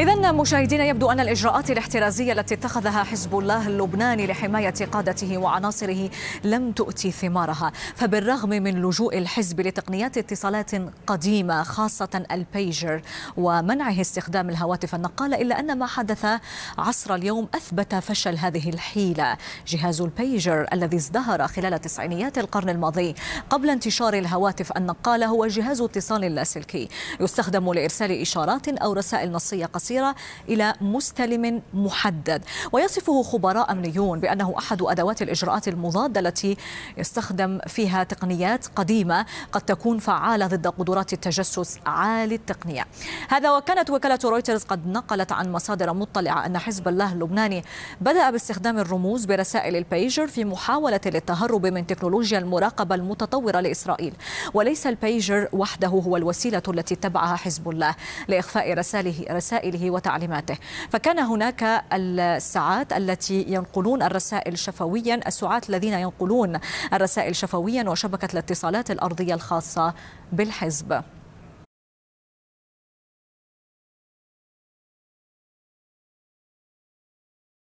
إذا مشاهدينا يبدو أن الإجراءات الاحترازية التي اتخذها حزب الله اللبناني لحماية قادته وعناصره لم تؤتي ثمارها فبالرغم من لجوء الحزب لتقنيات اتصالات قديمة خاصة البيجر ومنعه استخدام الهواتف النقالة إلا أن ما حدث عصر اليوم أثبت فشل هذه الحيلة جهاز البيجر الذي ازدهر خلال تسعينيات القرن الماضي قبل انتشار الهواتف النقالة هو جهاز اتصال لاسلكي يستخدم لإرسال إشارات أو رسائل نصية قصيرة المسيرة إلى مستلم محدد ويصفه خبراء أمنيون بأنه أحد أدوات الإجراءات المضادة التي يستخدم فيها تقنيات قديمة قد تكون فعالة ضد قدرات التجسس عالي التقنية هذا وكانت وكالة رويترز قد نقلت عن مصادر مطلعة أن حزب الله اللبناني بدأ باستخدام الرموز برسائل البيجر في محاولة للتهرب من تكنولوجيا المراقبة المتطورة لإسرائيل وليس البيجر وحده هو الوسيلة التي اتبعها حزب الله لإخفاء رسائله, رسائله أوامره وتعليماته فكان هناك الساعات التي ينقلون الرسائل شفويا السعات الذين ينقلون الرسائل شفويا وشبكة الاتصالات الأرضية الخاصة بالحزب